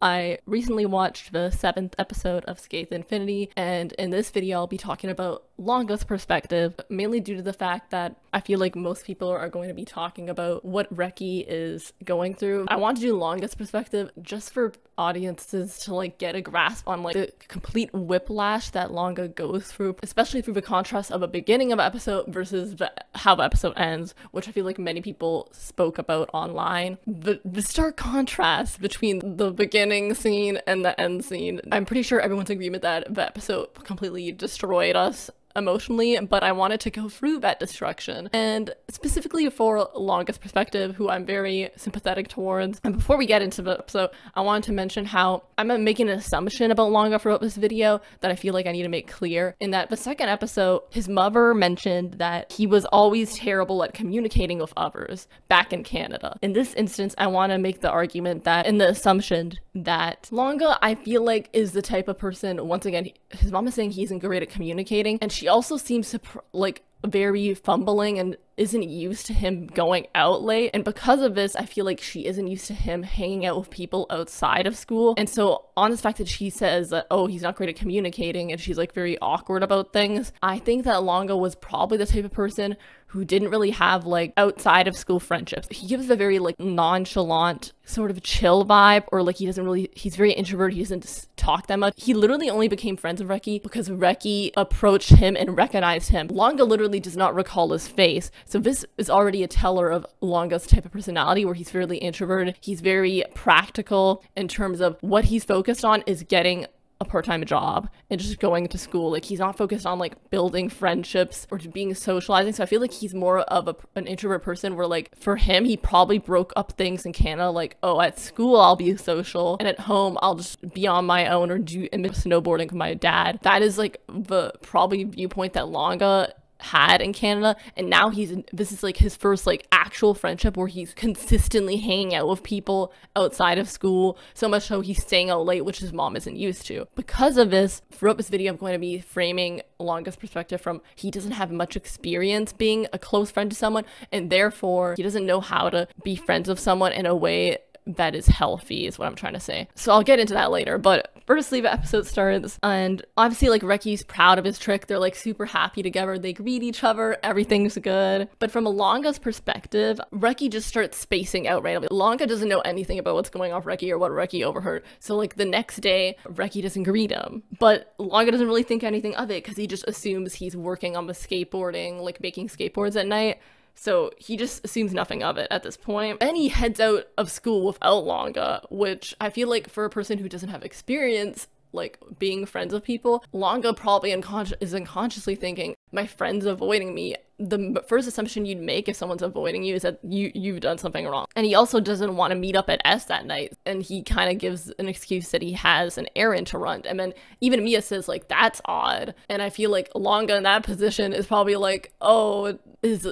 I recently watched the seventh episode of Skate Infinity, and in this video, I'll be talking about longest perspective, mainly due to the fact that I feel like most people are going to be talking about what Reki is going through. I want to do longest perspective just for audiences to like get a grasp on like the complete whiplash that Longa goes through, especially through the contrast of a beginning of episode versus the, how the episode ends, which I feel like many people spoke about online. The, the stark contrast between the beginning scene and the end scene. I'm pretty sure everyone's agreement that the episode completely destroyed us emotionally, but I wanted to go through that destruction. And specifically for Longest Perspective, who I'm very sympathetic towards. And before we get into the episode, I wanted to mention how I'm uh, making an assumption about Longa for this video that I feel like I need to make clear in that the second episode, his mother mentioned that he was always terrible at communicating with others back in Canada. In this instance, I want to make the argument that in the assumption that Longa, I feel like, is the type of person, once again, his mom is saying he isn't great at communicating, and she she also seems like very fumbling and isn't used to him going out late. And because of this, I feel like she isn't used to him hanging out with people outside of school. And so, on the fact that she says that, oh, he's not great at communicating and she's like very awkward about things, I think that Longo was probably the type of person who didn't really have like outside of school friendships. He gives a very like nonchalant sort of chill vibe or like he doesn't really he's very introverted he doesn't talk that much he literally only became friends with Reki because Reki approached him and recognized him Longa literally does not recall his face so this is already a teller of Longa's type of personality where he's really introverted he's very practical in terms of what he's focused on is getting a part-time job and just going to school like he's not focused on like building friendships or being socializing so i feel like he's more of a, an introvert person where like for him he probably broke up things in canada like oh at school i'll be social and at home i'll just be on my own or do snowboarding with my dad that is like the probably viewpoint that longa had in Canada and now he's this is like his first like actual friendship where he's consistently hanging out with people outside of school so much so he's staying out late which his mom isn't used to because of this throughout this video I'm going to be framing longest perspective from he doesn't have much experience being a close friend to someone and therefore he doesn't know how to be friends with someone in a way that is healthy is what I'm trying to say. So I'll get into that later, but First Leave episode starts, and obviously, like, Reki's proud of his trick. They're like super happy together. They greet each other. Everything's good. But from Longa's perspective, Reki just starts spacing out randomly. Longa doesn't know anything about what's going on Reki or what Reki overheard. So, like, the next day, Reki doesn't greet him. But Longa doesn't really think anything of it because he just assumes he's working on the skateboarding, like making skateboards at night. So he just assumes nothing of it at this point. And he heads out of school without Longa, which I feel like for a person who doesn't have experience, like being friends with people, Longa probably unconscious is unconsciously thinking, my friend's avoiding me. The first assumption you'd make if someone's avoiding you is that you you've done something wrong. And he also doesn't want to meet up at S that night, and he kind of gives an excuse that he has an errand to run. And then even Mia says like that's odd. And I feel like Longa in that position is probably like, oh, is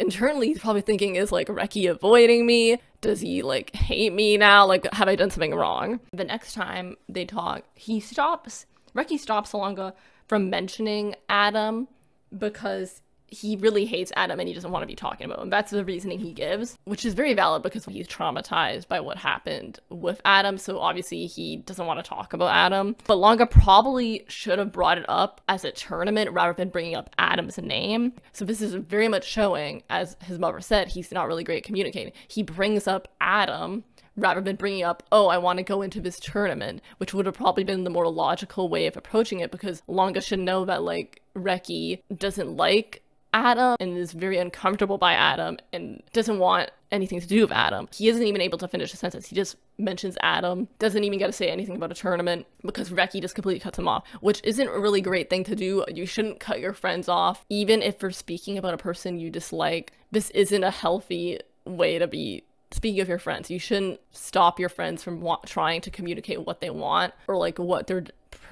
internally he's probably thinking is like Reki avoiding me? Does he like hate me now? Like have I done something wrong? The next time they talk, he stops Reki stops Alonga from mentioning Adam because he really hates Adam and he doesn't want to be talking about him. That's the reasoning he gives, which is very valid because he's traumatized by what happened with Adam. So obviously he doesn't want to talk about Adam. But Longa probably should have brought it up as a tournament rather than bringing up Adam's name. So this is very much showing, as his mother said, he's not really great at communicating. He brings up Adam rather than bringing up, oh, I want to go into this tournament, which would have probably been the more logical way of approaching it because Longa should know that, like, Reki doesn't like Adam and is very uncomfortable by Adam and doesn't want anything to do with Adam. He isn't even able to finish a sentence. He just mentions Adam, doesn't even get to say anything about a tournament because Reki just completely cuts him off, which isn't a really great thing to do. You shouldn't cut your friends off, even if you're speaking about a person you dislike. This isn't a healthy way to be speaking of your friends, you shouldn't stop your friends from trying to communicate what they want or like what they're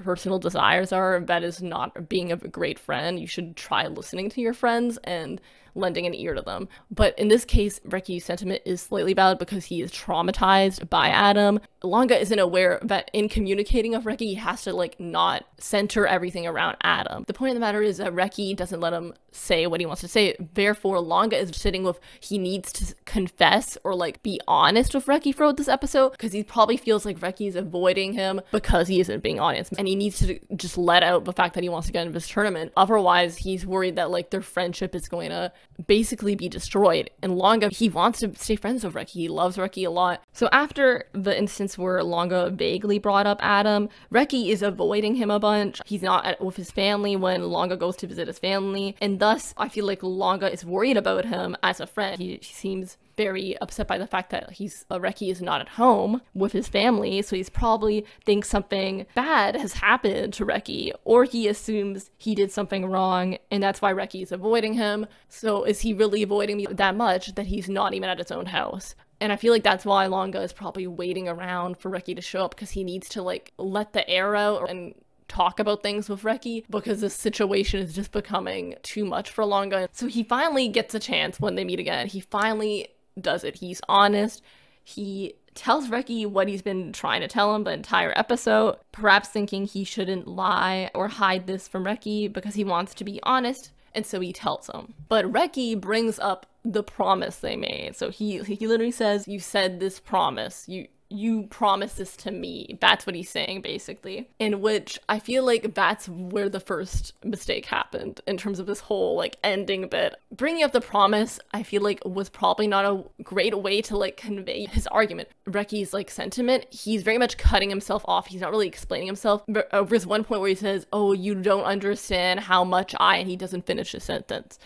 personal desires are, that is not being a great friend. You should try listening to your friends and lending an ear to them. But in this case, Reki's sentiment is slightly valid because he is traumatized by Adam. Longa isn't aware that in communicating with Reki, he has to like not center everything around Adam. The point of the matter is that Reki doesn't let him say what he wants to say. Therefore, Longa is sitting with he needs to confess or like be honest with Reki throughout this episode because he probably feels like Reki is avoiding him because he isn't being honest and he needs to just let out the fact that he wants to get into this tournament. Otherwise, he's worried that like their friendship is going to basically be destroyed. And Longa, he wants to stay friends with Reki. He loves Reki a lot. So after the instance where Longa vaguely brought up Adam, Reki is avoiding him a bunch. He's not at, with his family when Longa goes to visit his family. And thus, I feel like Longa is worried about him as a friend. He, he seems very upset by the fact that he's a uh, Reki is not at home with his family, so he's probably thinks something bad has happened to Reki, or he assumes he did something wrong, and that's why Reki is avoiding him. So is he really avoiding me that much that he's not even at his own house? And I feel like that's why Longa is probably waiting around for Reki to show up because he needs to like let the air out and talk about things with Reki because this situation is just becoming too much for Longa. So he finally gets a chance when they meet again. He finally does it. He's honest. He tells Reki what he's been trying to tell him the entire episode, perhaps thinking he shouldn't lie or hide this from Reki because he wants to be honest, and so he tells him. But Reki brings up the promise they made. So he he literally says, "You said this promise. You you promise this to me. That's what he's saying, basically. In which I feel like that's where the first mistake happened in terms of this whole like ending bit. Bringing up the promise, I feel like was probably not a great way to like convey his argument. Reki's like sentiment, he's very much cutting himself off. He's not really explaining himself. But uh, there's one point where he says, Oh, you don't understand how much I, and he doesn't finish the sentence.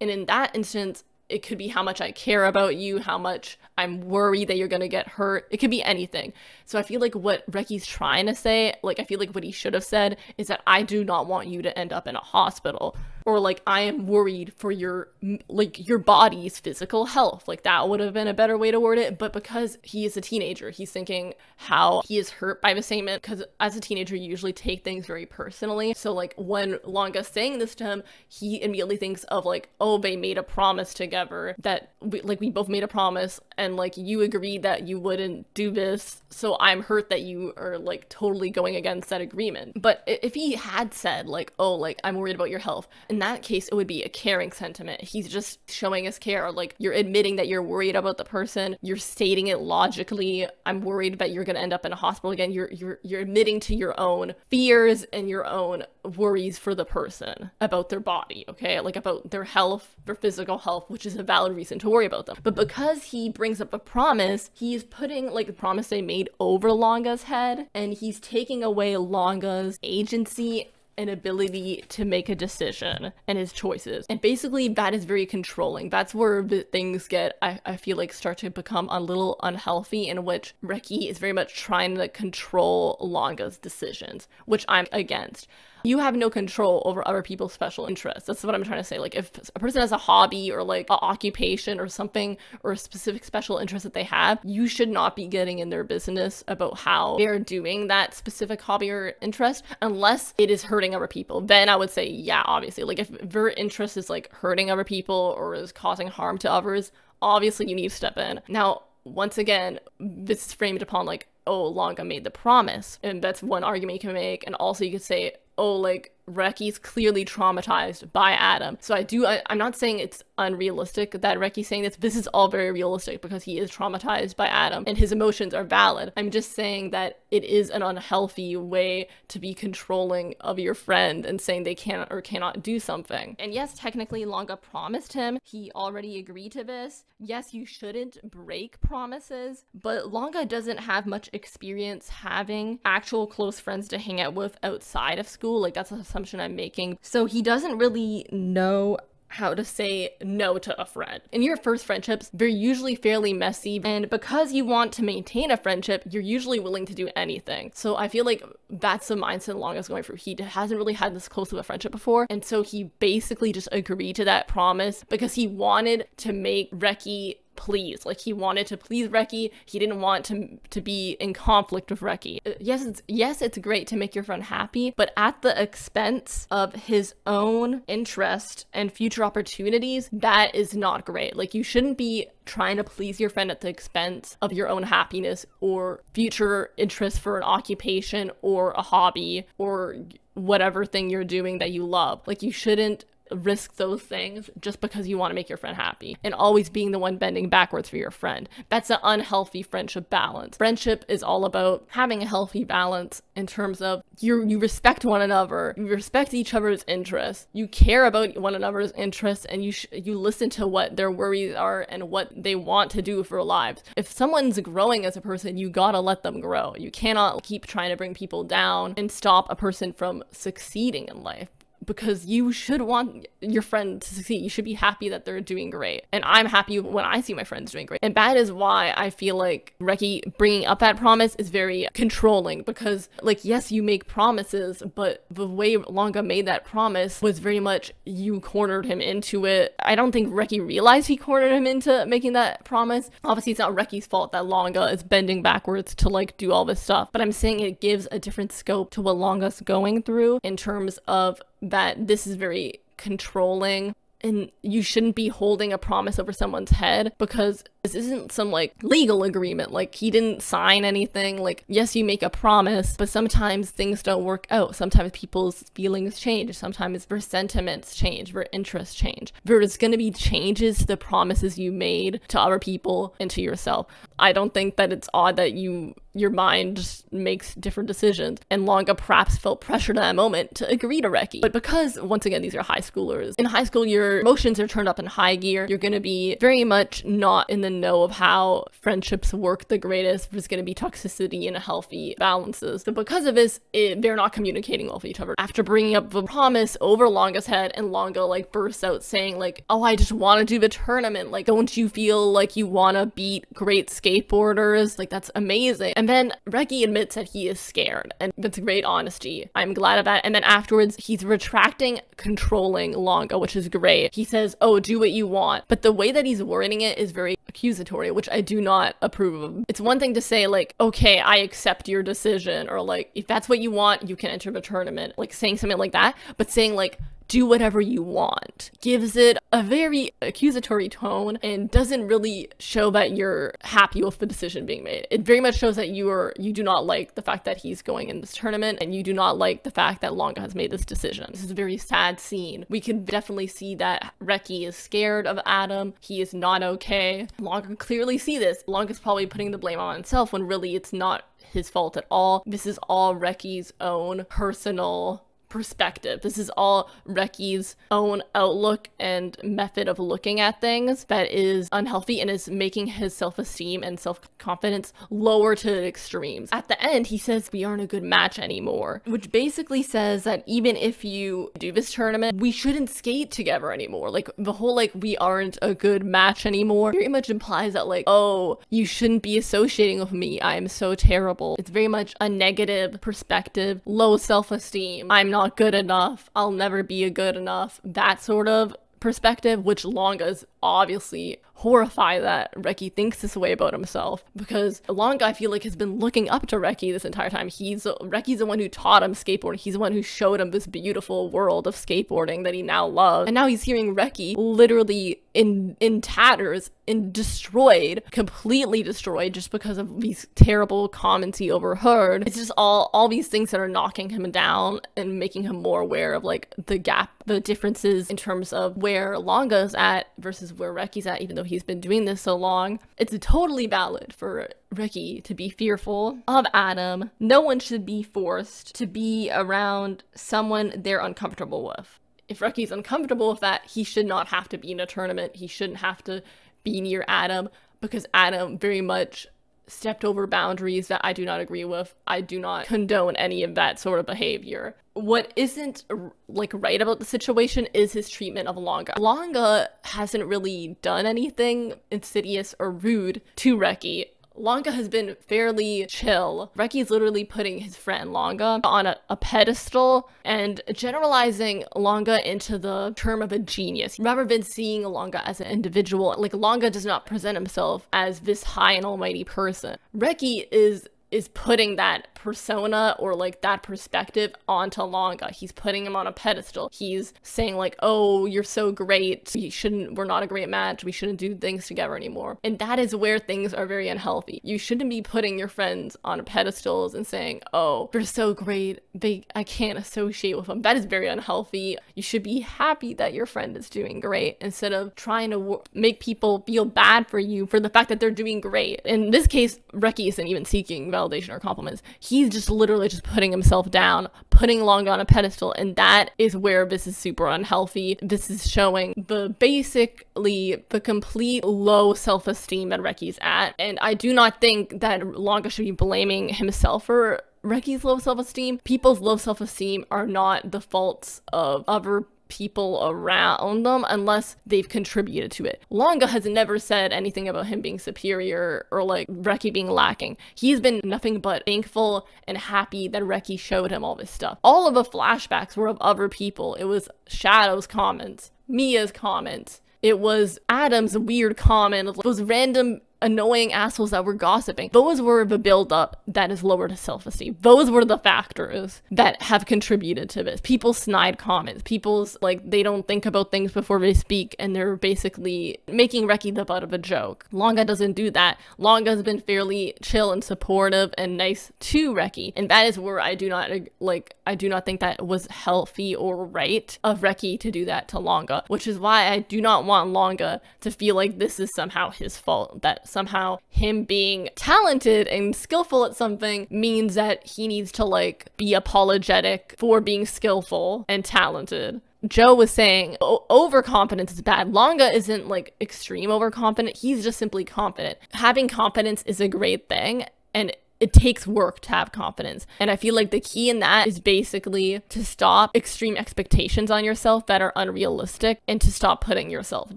And in that instance, it could be how much I care about you, how much I'm worried that you're gonna get hurt. It could be anything. So I feel like what Reki's trying to say, like I feel like what he should have said is that I do not want you to end up in a hospital or like I am worried for your like your body's physical health. Like that would have been a better way to word it, but because he is a teenager, he's thinking how he is hurt by the statement. because as a teenager you usually take things very personally. So like when Longa's saying this to him, he immediately thinks of like, "Oh, they made a promise together that we, like we both made a promise and like you agreed that you wouldn't do this, so I'm hurt that you are like totally going against that agreement." But if he had said like, "Oh, like I'm worried about your health," and that case, it would be a caring sentiment. He's just showing us care. Like, you're admitting that you're worried about the person. You're stating it logically. I'm worried that you're going to end up in a hospital again. You're, you're, you're admitting to your own fears and your own worries for the person about their body, okay? Like, about their health, their physical health, which is a valid reason to worry about them. But because he brings up a promise, he's putting, like, the promise they made over Longa's head, and he's taking away Longa's agency an ability to make a decision and his choices. And basically, that is very controlling. That's where things get, I, I feel like, start to become a little unhealthy, in which Reki is very much trying to control Longa's decisions, which I'm against you have no control over other people's special interests. That's what I'm trying to say. Like if a person has a hobby or like an occupation or something or a specific special interest that they have, you should not be getting in their business about how they're doing that specific hobby or interest unless it is hurting other people. Then I would say, yeah, obviously. Like if their interest is like hurting other people or is causing harm to others, obviously you need to step in. Now, once again, this is framed upon like, oh, Longa made the promise. And that's one argument you can make. And also you could say, oh, like Reki's clearly traumatized by Adam. So I do, I, am not saying it's unrealistic that Reki's saying this. This is all very realistic because he is traumatized by Adam and his emotions are valid. I'm just saying that it is an unhealthy way to be controlling of your friend and saying they can or cannot do something. And yes, technically Longa promised him. He already agreed to this. Yes, you shouldn't break promises, but Longa doesn't have much experience having actual close friends to hang out with outside of school. Like that's an assumption I'm making. So he doesn't really know how to say no to a friend. In your first friendships, they're usually fairly messy, and because you want to maintain a friendship, you're usually willing to do anything. So I feel like that's the mindset Long is going through. He hasn't really had this close of a friendship before, and so he basically just agreed to that promise because he wanted to make Reki please. Like he wanted to please Reki. He didn't want to to be in conflict with Reki. Uh, yes, it's yes, it's great to make your friend happy, but at the expense of his own interest and future opportunities, that is not great. Like you shouldn't be trying to please your friend at the expense of your own happiness or future interest for an occupation or a hobby or whatever thing you're doing that you love. Like you shouldn't risk those things just because you want to make your friend happy and always being the one bending backwards for your friend. That's an unhealthy friendship balance. Friendship is all about having a healthy balance in terms of you you respect one another, you respect each other's interests, you care about one another's interests and you you listen to what their worries are and what they want to do for lives. If someone's growing as a person, you got to let them grow. You cannot keep trying to bring people down and stop a person from succeeding in life because you should want your friend to succeed. You should be happy that they're doing great. And I'm happy when I see my friends doing great. And that is why I feel like Reki bringing up that promise is very controlling because, like, yes, you make promises, but the way Longa made that promise was very much you cornered him into it. I don't think Reki realized he cornered him into making that promise. Obviously, it's not Reki's fault that Longa is bending backwards to, like, do all this stuff, but I'm saying it gives a different scope to what Longa's going through in terms of that this is very controlling and you shouldn't be holding a promise over someone's head because this isn't some like legal agreement. Like he didn't sign anything. Like, yes, you make a promise, but sometimes things don't work out. Sometimes people's feelings change. Sometimes their sentiments change, their interests change. There's going to be changes to the promises you made to other people and to yourself. I don't think that it's odd that you your mind makes different decisions. And Longa perhaps felt pressured in that moment to agree to Reki. But because, once again, these are high schoolers, in high school, your emotions are turned up in high gear. You're going to be very much not in the and know of how friendships work the greatest. There's going to be toxicity and healthy balances. So because of this, it, they're not communicating well with each other. After bringing up the promise over Longa's head and Longa like bursts out saying like, oh, I just want to do the tournament. Like, don't you feel like you want to beat great skateboarders? Like, that's amazing. And then Reggie admits that he is scared and that's great honesty. I'm glad of that. And then afterwards, he's retracting controlling Longa, which is great. He says, oh, do what you want. But the way that he's wording it is very accusatory, which I do not approve of. It's one thing to say, like, okay, I accept your decision, or like, if that's what you want, you can enter the tournament, like saying something like that, but saying, like, do whatever you want gives it a very accusatory tone and doesn't really show that you're happy with the decision being made. It very much shows that you are you do not like the fact that he's going in this tournament and you do not like the fact that Longa has made this decision. This is a very sad scene. We can definitely see that Reki is scared of Adam. He is not okay. Longa clearly see this. is probably putting the blame on himself when really it's not his fault at all. This is all Reki's own personal perspective. This is all Reki's own outlook and method of looking at things that is unhealthy and is making his self esteem and self confidence lower to extremes. At the end, he says, We aren't a good match anymore, which basically says that even if you do this tournament, we shouldn't skate together anymore. Like the whole, like, we aren't a good match anymore very much implies that, like, oh, you shouldn't be associating with me. I'm so terrible. It's very much a negative perspective, low self esteem. I'm not not good enough, I'll never be a good enough, that sort of perspective, which Longas is obviously horrified that Reki thinks this way about himself because Longa, I feel like, has been looking up to Reki this entire time. He's Reki's the one who taught him skateboarding. He's the one who showed him this beautiful world of skateboarding that he now loves. And now he's hearing Reki literally in in tatters and destroyed, completely destroyed just because of these terrible comments he overheard. It's just all all these things that are knocking him down and making him more aware of like the gap, the differences in terms of where Longa's at versus where Reki's at, even though he's been doing this so long. It's totally valid for Ricky to be fearful of Adam. No one should be forced to be around someone they're uncomfortable with. If Ricky's uncomfortable with that, he should not have to be in a tournament. He shouldn't have to be near Adam because Adam very much stepped over boundaries that I do not agree with. I do not condone any of that sort of behavior. What isn't like right about the situation is his treatment of Longa. Longa hasn't really done anything insidious or rude to Reki Longa has been fairly chill. Reki is literally putting his friend Longa on a, a, pedestal and generalizing Longa into the term of a genius rather than seeing Longa as an individual. Like, Longa does not present himself as this high and almighty person. Reki is is putting that persona or like that perspective onto Longa. He's putting him on a pedestal. He's saying like, "Oh, you're so great. We shouldn't we're not a great match. We shouldn't do things together anymore." And that is where things are very unhealthy. You shouldn't be putting your friends on pedestals and saying, "Oh, you're so great. They I can't associate with them." That is very unhealthy. You should be happy that your friend is doing great instead of trying to make people feel bad for you for the fact that they're doing great. In this case, Reki isn't even seeking validation or compliments. He's just literally just putting himself down, putting Long on a pedestal, and that is where this is super unhealthy. This is showing the basically the complete low self-esteem that Reki's at. And I do not think that Longa should be blaming himself for Reki's low self-esteem. People's low self-esteem are not the faults of other people around them unless they've contributed to it. Longa has never said anything about him being superior or like Reki being lacking. He's been nothing but thankful and happy that Reki showed him all this stuff. All of the flashbacks were of other people. It was Shadow's comments, Mia's comments, it was Adam's weird comment, those random annoying assholes that were gossiping. Those were the buildup has lowered his self esteem. Those were the factors that have contributed to this. People's snide comments, people's like they don't think about things before they speak, and they're basically making Reki the butt of a joke. Longa doesn't do that. Longa's been fairly chill and supportive and nice to Reki, and that is where I do not like. I do not think that was healthy or right of Reki to do that to Longa, which is why I do not want Longa to feel like this is somehow his fault that somehow him being talented and skillful at something means that he needs to like be apologetic for being skillful and talented. Joe was saying overconfidence is bad. Longa isn't like extreme overconfident. He's just simply confident. Having confidence is a great thing and it takes work to have confidence. And I feel like the key in that is basically to stop extreme expectations on yourself that are unrealistic and to stop putting yourself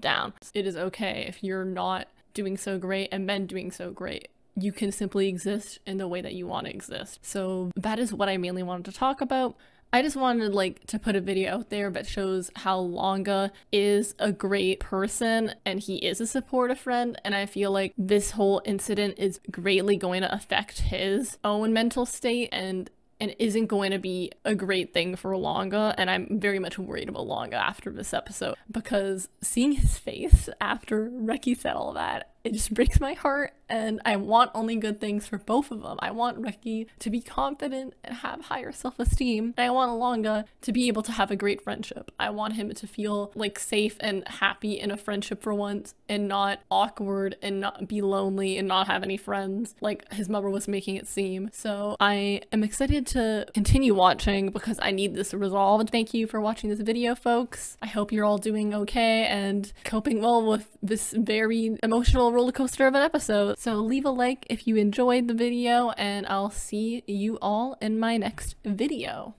down. It is okay if you're not doing so great and men doing so great. You can simply exist in the way that you want to exist. So that is what I mainly wanted to talk about. I just wanted like to put a video out there that shows how Longa is a great person and he is a supportive friend and I feel like this whole incident is greatly going to affect his own mental state and and isn't going to be a great thing for Longa. And I'm very much worried about Longa after this episode because seeing his face after Reki said all that, it just breaks my heart and I want only good things for both of them. I want Reki to be confident and have higher self esteem. And I want Alonga to be able to have a great friendship. I want him to feel like safe and happy in a friendship for once and not awkward and not be lonely and not have any friends like his mother was making it seem. So I am excited to continue watching because I need this resolved. Thank you for watching this video, folks. I hope you're all doing okay and coping well with this very emotional roller coaster of an episode. So leave a like if you enjoyed the video and I'll see you all in my next video.